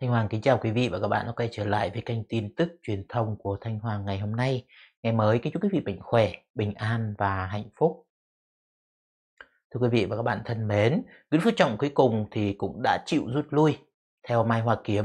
Thanh Hoàng kính chào quý vị và các bạn đã quay trở lại với kênh tin tức truyền thông của Thanh Hoàng ngày hôm nay. Ngày mới kính chúc quý vị mạnh khỏe, bình an và hạnh phúc. Thưa quý vị và các bạn thân mến, Nguyễn Phú Trọng cuối cùng thì cũng đã chịu rút lui theo Mai Hoa Kiếm.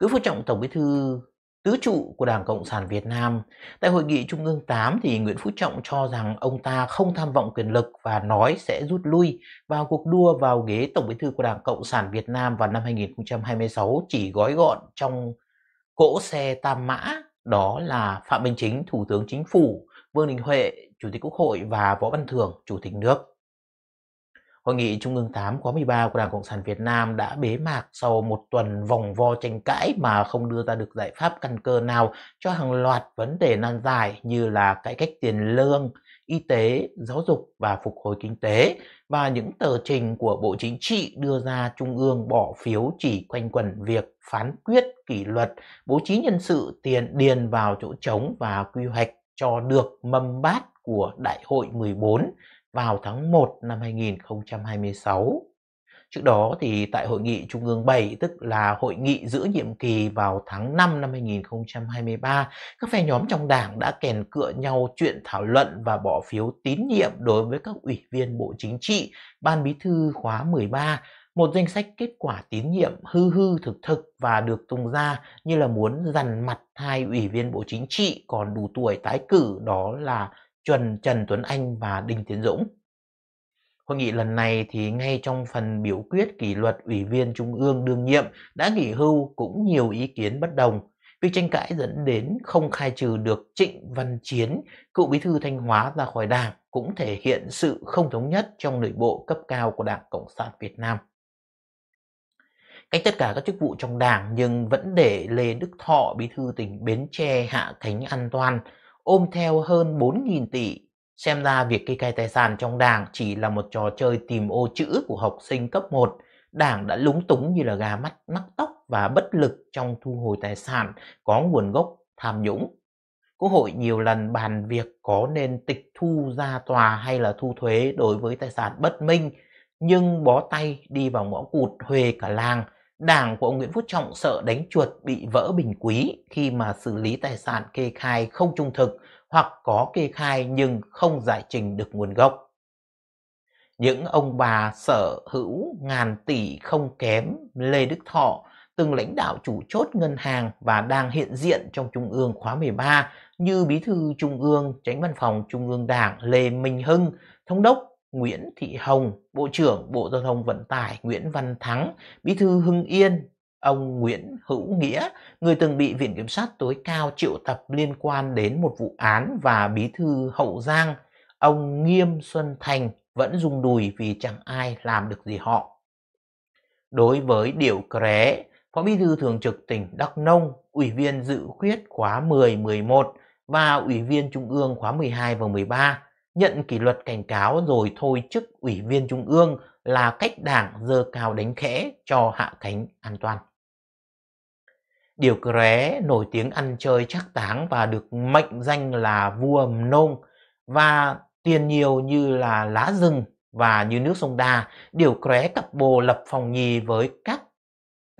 Nguyễn Phú Trọng Tổng Bí thư tứ trụ của Đảng Cộng sản Việt Nam. Tại hội nghị Trung ương 8 thì Nguyễn Phú Trọng cho rằng ông ta không tham vọng quyền lực và nói sẽ rút lui vào cuộc đua vào ghế Tổng Bí thư của Đảng Cộng sản Việt Nam vào năm 2026 chỉ gói gọn trong cỗ xe tam mã đó là Phạm Minh Chính, Thủ tướng Chính phủ, Vương Đình Huệ, Chủ tịch Quốc hội và Võ Văn Thường, Chủ tịch nước. Hội nghị Trung ương 8 khóa 13 của Đảng Cộng sản Việt Nam đã bế mạc sau một tuần vòng vo tranh cãi mà không đưa ra được giải pháp căn cơ nào cho hàng loạt vấn đề nan giải như là cải cách tiền lương, y tế, giáo dục và phục hồi kinh tế và những tờ trình của Bộ Chính trị đưa ra Trung ương bỏ phiếu chỉ quanh quẩn việc phán quyết kỷ luật, bố trí nhân sự tiền điền vào chỗ trống và quy hoạch cho được mâm bát của Đại hội 14 vào tháng 1 năm 2026. Trước đó thì tại hội nghị Trung ương 7 tức là hội nghị giữa nhiệm kỳ vào tháng 5 năm 2023, các phe nhóm trong Đảng đã kèn cựa nhau chuyện thảo luận và bỏ phiếu tín nhiệm đối với các ủy viên Bộ Chính trị, Ban Bí thư khóa 13, một danh sách kết quả tín nhiệm hư hư thực thực và được tung ra như là muốn dằn mặt hai ủy viên Bộ Chính trị còn đủ tuổi tái cử đó là Trần Trần Tuấn Anh và Đinh Tiến Dũng. Hội nghị lần này thì ngay trong phần biểu quyết kỷ luật ủy viên Trung ương đương nhiệm đã nghỉ hưu cũng nhiều ý kiến bất đồng. Việc tranh cãi dẫn đến không khai trừ được Trịnh Văn Chiến, cựu bí thư Thanh Hóa ra khỏi đảng cũng thể hiện sự không thống nhất trong nội bộ cấp cao của Đảng Cộng sản Việt Nam cách tất cả các chức vụ trong đảng nhưng vẫn để Lê Đức Thọ bí thư tỉnh Bến Tre hạ cánh an toàn ôm theo hơn 4.000 tỷ. Xem ra việc kê khai tài sản trong đảng chỉ là một trò chơi tìm ô chữ của học sinh cấp 1. Đảng đã lúng túng như là gà mắt mắc tóc và bất lực trong thu hồi tài sản có nguồn gốc tham nhũng. Quốc hội nhiều lần bàn việc có nên tịch thu ra tòa hay là thu thuế đối với tài sản bất minh, nhưng bó tay đi vào ngõ cụt huề cả làng – Đảng của ông Nguyễn Phú Trọng sợ đánh chuột bị vỡ bình quý khi mà xử lý tài sản kê khai không trung thực hoặc có kê khai nhưng không giải trình được nguồn gốc. Những ông bà sở hữu ngàn tỷ không kém Lê Đức Thọ từng lãnh đạo chủ chốt ngân hàng và đang hiện diện trong Trung ương khóa 13 như Bí thư Trung ương, Tránh Văn phòng Trung ương Đảng Lê Minh Hưng, Thống đốc Nguyễn Thị Hồng, Bộ trưởng Bộ Giao thông Vận tải Nguyễn Văn Thắng, Bí thư Hưng Yên, ông Nguyễn Hữu Nghĩa, người từng bị Viện Kiểm sát tối cao triệu tập liên quan đến một vụ án và Bí thư Hậu Giang, ông Nghiêm Xuân Thành vẫn rung đùi vì chẳng ai làm được gì họ. Đối với điều Cré, Phó Bí thư Thường trực tỉnh Đắk Nông, Ủy viên dự khuyết khóa 10-11 và Ủy viên Trung ương khóa 12 và 13, nhận kỷ luật cảnh cáo rồi thôi chức ủy viên trung ương là cách đảng dơ cao đánh khẽ cho hạ cánh an toàn. Điều Cré nổi tiếng ăn chơi chắc táng và được mệnh danh là vua Mnông và tiền nhiều như là lá rừng và như nước sông đà. Điều Cré cặp bồ lập phòng nhì với các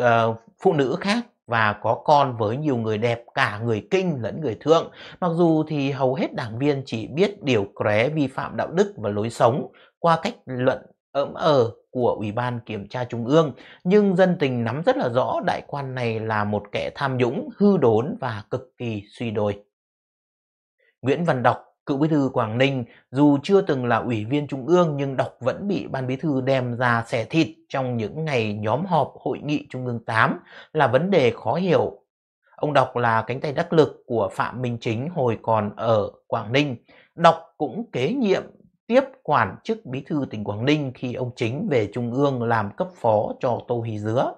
uh, phụ nữ khác và có con với nhiều người đẹp cả người kinh lẫn người thượng. Mặc dù thì hầu hết đảng viên chỉ biết điều cré vi phạm đạo đức và lối sống qua cách luận ỡm ờ của Ủy ban Kiểm tra Trung ương, nhưng dân tình nắm rất là rõ đại quan này là một kẻ tham nhũng, hư đốn và cực kỳ suy đồi. Nguyễn Văn Đọc Cựu bí thư Quảng Ninh dù chưa từng là ủy viên trung ương nhưng đọc vẫn bị ban bí thư đem ra xẻ thịt trong những ngày nhóm họp hội nghị trung ương 8 là vấn đề khó hiểu. Ông Đọc là cánh tay đắc lực của Phạm Minh Chính hồi còn ở Quảng Ninh. Đọc cũng kế nhiệm tiếp quản chức bí thư tỉnh Quảng Ninh khi ông Chính về Trung ương làm cấp phó cho Tô Hí Dứa.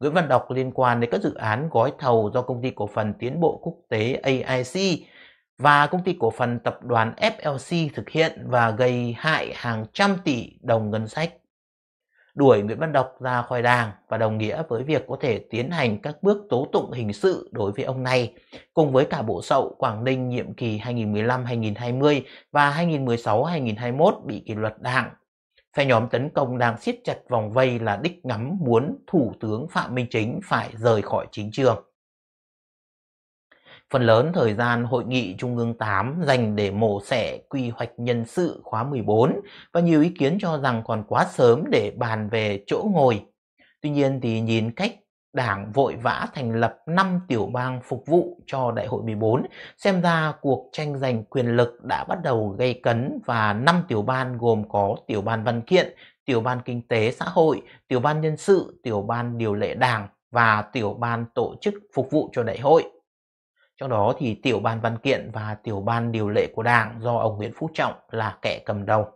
Nguyễn Văn Đọc liên quan đến các dự án gói thầu do công ty cổ phần tiến bộ quốc tế AIC và công ty cổ phần tập đoàn FLC thực hiện và gây hại hàng trăm tỷ đồng ngân sách. Đuổi Nguyễn Văn Đọc ra khỏi đảng và đồng nghĩa với việc có thể tiến hành các bước tố tụng hình sự đối với ông này, cùng với cả bộ sậu Quảng Ninh nhiệm kỳ 2015-2020 và 2016-2021 bị kỷ luật đảng. Phe nhóm tấn công đang siết chặt vòng vây là đích ngắm muốn Thủ tướng Phạm Minh Chính phải rời khỏi chính trường. Phần lớn thời gian hội nghị Trung ương 8 dành để mổ xẻ quy hoạch nhân sự khóa 14 và nhiều ý kiến cho rằng còn quá sớm để bàn về chỗ ngồi. Tuy nhiên thì nhìn cách Đảng vội vã thành lập 5 tiểu bang phục vụ cho Đại hội 14, xem ra cuộc tranh giành quyền lực đã bắt đầu gây cấn và 5 tiểu ban gồm có tiểu ban văn kiện, tiểu ban kinh tế xã hội, tiểu ban nhân sự, tiểu ban điều lệ đảng và tiểu ban tổ chức phục vụ cho đại hội. Trong đó thì tiểu ban văn kiện và tiểu ban điều lệ của Đảng do ông Nguyễn Phú Trọng là kẻ cầm đầu.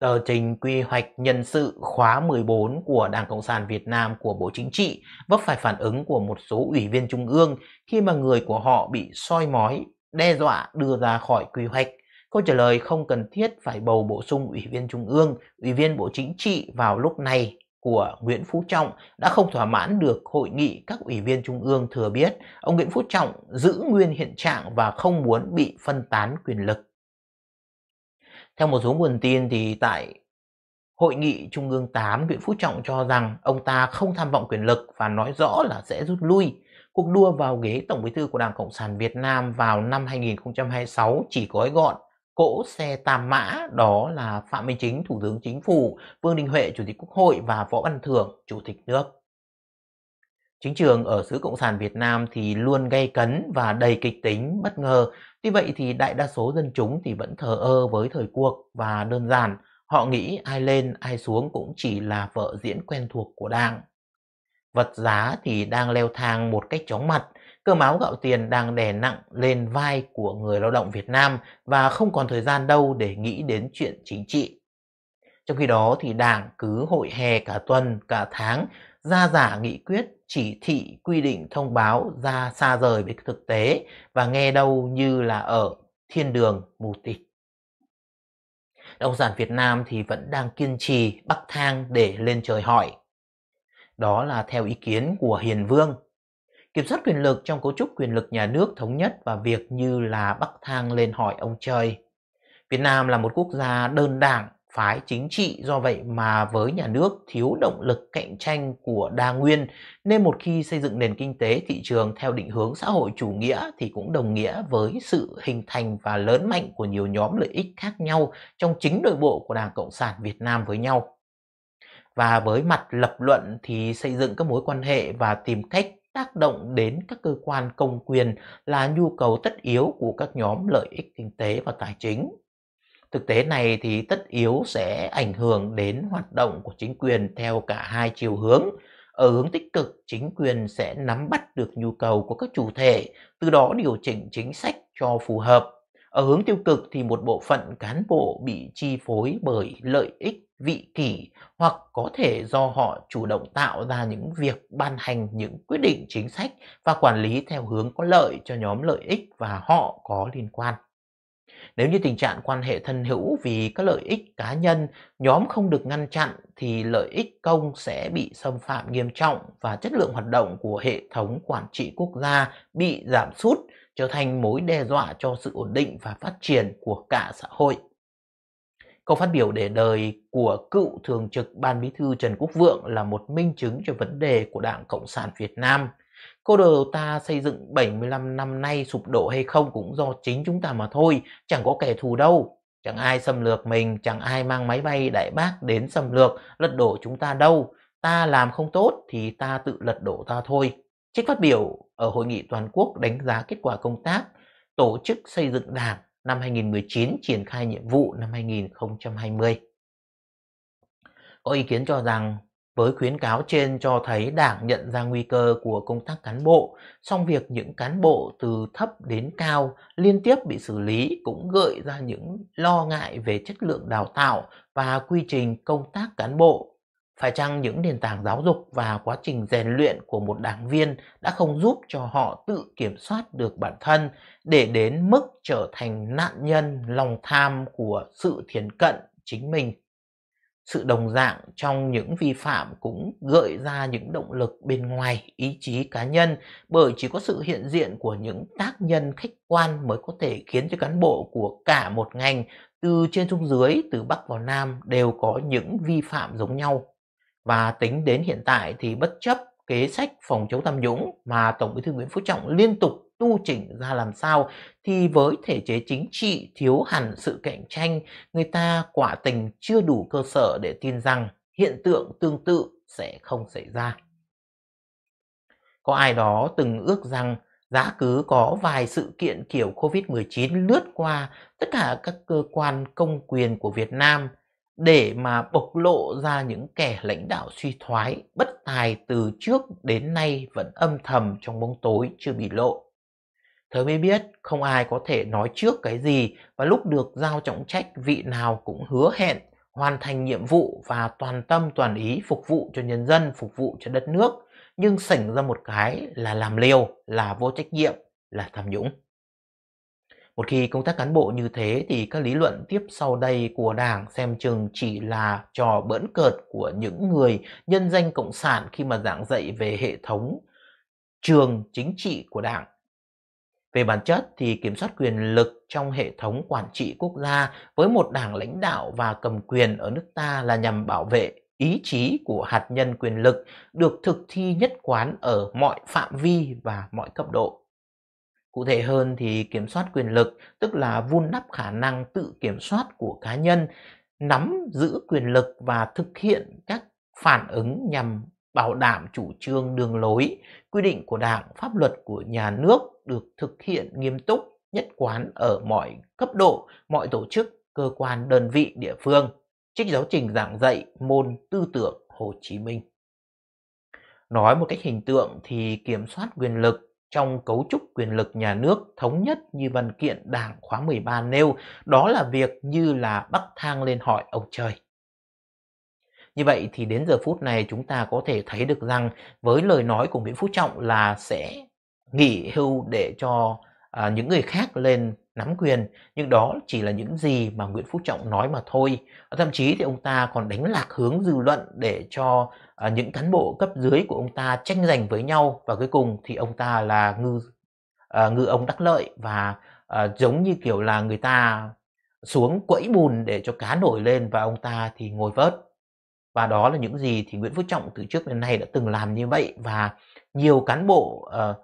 Tờ trình quy hoạch nhân sự khóa 14 của Đảng Cộng sản Việt Nam của Bộ Chính trị vấp phải phản ứng của một số ủy viên trung ương khi mà người của họ bị soi mói, đe dọa đưa ra khỏi quy hoạch. Câu trả lời không cần thiết phải bầu bổ sung ủy viên trung ương, ủy viên Bộ Chính trị vào lúc này của Nguyễn Phú Trọng đã không thỏa mãn được hội nghị các ủy viên trung ương thừa biết ông Nguyễn Phú Trọng giữ nguyên hiện trạng và không muốn bị phân tán quyền lực. Theo một số nguồn tin thì tại Hội nghị Trung ương 8, Nguyễn Phú Trọng cho rằng ông ta không tham vọng quyền lực và nói rõ là sẽ rút lui. Cuộc đua vào ghế Tổng bí thư của Đảng Cộng sản Việt Nam vào năm 2026 chỉ gói gọn cỗ xe tam mã đó là Phạm Minh Chính, Thủ tướng Chính phủ, Vương Đình Huệ, Chủ tịch Quốc hội và Võ Văn Thưởng, Chủ tịch nước. Chính trường ở xứ Cộng sản Việt Nam thì luôn gây cấn và đầy kịch tính, bất ngờ. Tuy vậy thì đại đa số dân chúng thì vẫn thờ ơ với thời cuộc và đơn giản. Họ nghĩ ai lên ai xuống cũng chỉ là vợ diễn quen thuộc của đảng. Vật giá thì đang leo thang một cách chóng mặt, Cơm áo gạo tiền đang đè nặng lên vai của người lao động Việt Nam và không còn thời gian đâu để nghĩ đến chuyện chính trị. Trong khi đó thì Đảng cứ hội hè cả tuần, cả tháng, ra giả nghị quyết, chỉ thị, quy định, thông báo ra xa rời với thực tế và nghe đâu như là ở thiên đường mù tịt. Đồng sản Việt Nam thì vẫn đang kiên trì bắc thang để lên trời hỏi. Đó là theo ý kiến của Hiền Vương, Kiểm soát quyền lực trong cấu trúc quyền lực nhà nước thống nhất và việc như là bắc thang lên hỏi ông trời. Việt Nam là một quốc gia đơn đảng, phái chính trị do vậy mà với nhà nước thiếu động lực cạnh tranh của đa nguyên nên một khi xây dựng nền kinh tế thị trường theo định hướng xã hội chủ nghĩa thì cũng đồng nghĩa với sự hình thành và lớn mạnh của nhiều nhóm lợi ích khác nhau trong chính nội bộ của Đảng Cộng sản Việt Nam với nhau. Và với mặt lập luận thì xây dựng các mối quan hệ và tìm cách tác động đến các cơ quan công quyền là nhu cầu tất yếu của các nhóm lợi ích kinh tế và tài chính. Thực tế này thì tất yếu sẽ ảnh hưởng đến hoạt động của chính quyền theo cả hai chiều hướng. Ở hướng tích cực, chính quyền sẽ nắm bắt được nhu cầu của các chủ thể, từ đó điều chỉnh chính sách cho phù hợp. Ở hướng tiêu cực thì một bộ phận cán bộ bị chi phối bởi lợi ích vị kỷ hoặc có thể do họ chủ động tạo ra những việc ban hành những quyết định chính sách và quản lý theo hướng có lợi cho nhóm lợi ích và họ có liên quan. Nếu như tình trạng quan hệ thân hữu vì các lợi ích cá nhân, nhóm không được ngăn chặn thì lợi ích công sẽ bị xâm phạm nghiêm trọng và chất lượng hoạt động của hệ thống quản trị quốc gia bị giảm sút trở thành mối đe dọa cho sự ổn định và phát triển của cả xã hội. Câu phát biểu để đời của cựu thường trực Ban Bí thư Trần Quốc Vượng là một minh chứng cho vấn đề của Đảng Cộng sản Việt Nam. Cô đồ ta xây dựng 75 năm nay sụp đổ hay không cũng do chính chúng ta mà thôi, chẳng có kẻ thù đâu. Chẳng ai xâm lược mình, chẳng ai mang máy bay đại bác đến xâm lược, lật đổ chúng ta đâu. Ta làm không tốt thì ta tự lật đổ ta thôi, Trích phát biểu ở Hội nghị toàn quốc đánh giá kết quả công tác tổ chức xây dựng đảng năm 2019 triển khai nhiệm vụ năm 2020. Có ý kiến cho rằng với khuyến cáo trên cho thấy đảng nhận ra nguy cơ của công tác cán bộ, song việc những cán bộ từ thấp đến cao liên tiếp bị xử lý cũng gợi ra những lo ngại về chất lượng đào tạo và quy trình công tác cán bộ phải chăng những nền tảng giáo dục và quá trình rèn luyện của một đảng viên đã không giúp cho họ tự kiểm soát được bản thân để đến mức trở thành nạn nhân lòng tham của sự thiền cận chính mình? Sự đồng dạng trong những vi phạm cũng gợi ra những động lực bên ngoài ý chí cá nhân bởi chỉ có sự hiện diện của những tác nhân khách quan mới có thể khiến cho cán bộ của cả một ngành từ trên xuống dưới, từ Bắc vào Nam đều có những vi phạm giống nhau và tính đến hiện tại thì bất chấp kế sách phòng chống tham nhũng mà Tổng Bí thư Nguyễn Phú Trọng liên tục tu chỉnh ra làm sao thì với thể chế chính trị thiếu hẳn sự cạnh tranh, người ta quả tình chưa đủ cơ sở để tin rằng hiện tượng tương tự sẽ không xảy ra. Có ai đó từng ước rằng giá cứ có vài sự kiện kiểu COVID-19 lướt qua tất cả các cơ quan công quyền của Việt Nam – để mà bộc lộ ra những kẻ lãnh đạo suy thoái bất tài từ trước đến nay vẫn âm thầm trong bóng tối chưa bị lộ. Thớ mới biết không ai có thể nói trước cái gì và lúc được giao trọng trách vị nào cũng hứa hẹn hoàn thành nhiệm vụ và toàn tâm toàn ý phục vụ cho nhân dân, phục vụ cho đất nước nhưng xảy ra một cái là làm liều, là vô trách nhiệm, là tham nhũng. Một khi công tác cán bộ như thế thì các lý luận tiếp sau đây của Đảng xem chừng chỉ là trò bỡn cợt của những người nhân danh Cộng sản khi mà giảng dạy về hệ thống trường chính trị của Đảng. Về bản chất thì kiểm soát quyền lực trong hệ thống quản trị quốc gia với một đảng lãnh đạo và cầm quyền ở nước ta là nhằm bảo vệ ý chí của hạt nhân quyền lực được thực thi nhất quán ở mọi phạm vi và mọi cấp độ. Cụ thể hơn thì kiểm soát quyền lực, tức là vun đắp khả năng tự kiểm soát của cá nhân, nắm giữ quyền lực và thực hiện các phản ứng nhằm bảo đảm chủ trương đường lối, quy định của đảng, pháp luật của nhà nước được thực hiện nghiêm túc, nhất quán ở mọi cấp độ, mọi tổ chức, cơ quan, đơn vị, địa phương. Trích giáo trình giảng dạy môn tư tưởng Hồ Chí Minh. Nói một cách hình tượng thì kiểm soát quyền lực trong cấu trúc quyền lực nhà nước thống nhất như văn kiện Đảng khóa 13 nêu, đó là việc như là bắc thang lên hỏi ông trời. Như vậy thì đến giờ phút này chúng ta có thể thấy được rằng với lời nói của Nguyễn Phú Trọng là sẽ nghỉ hưu để cho à, những người khác lên nắm quyền nhưng đó chỉ là những gì mà Nguyễn Phú Trọng nói mà thôi thậm chí thì ông ta còn đánh lạc hướng dư luận để cho à, những cán bộ cấp dưới của ông ta tranh giành với nhau và cuối cùng thì ông ta là ngư à, ngư ông đắc lợi và à, giống như kiểu là người ta xuống quẫy bùn để cho cá nổi lên và ông ta thì ngồi vớt và đó là những gì thì Nguyễn Phú Trọng từ trước đến nay đã từng làm như vậy và nhiều cán bộ uh,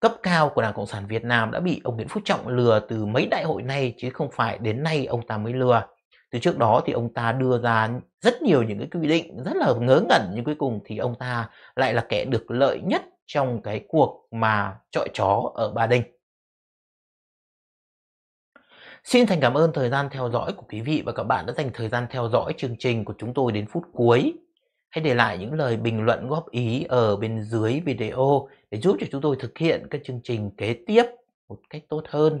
cấp cao của Đảng Cộng sản Việt Nam đã bị ông Nguyễn Phú Trọng lừa từ mấy đại hội này chứ không phải đến nay ông ta mới lừa từ trước đó thì ông ta đưa ra rất nhiều những cái quy định rất là ngớ ngẩn nhưng cuối cùng thì ông ta lại là kẻ được lợi nhất trong cái cuộc mà trọi chó ở Ba Đình. Xin thành cảm ơn thời gian theo dõi của quý vị và các bạn đã dành thời gian theo dõi chương trình của chúng tôi đến phút cuối. Hãy để lại những lời bình luận góp ý ở bên dưới video để giúp cho chúng tôi thực hiện các chương trình kế tiếp một cách tốt hơn.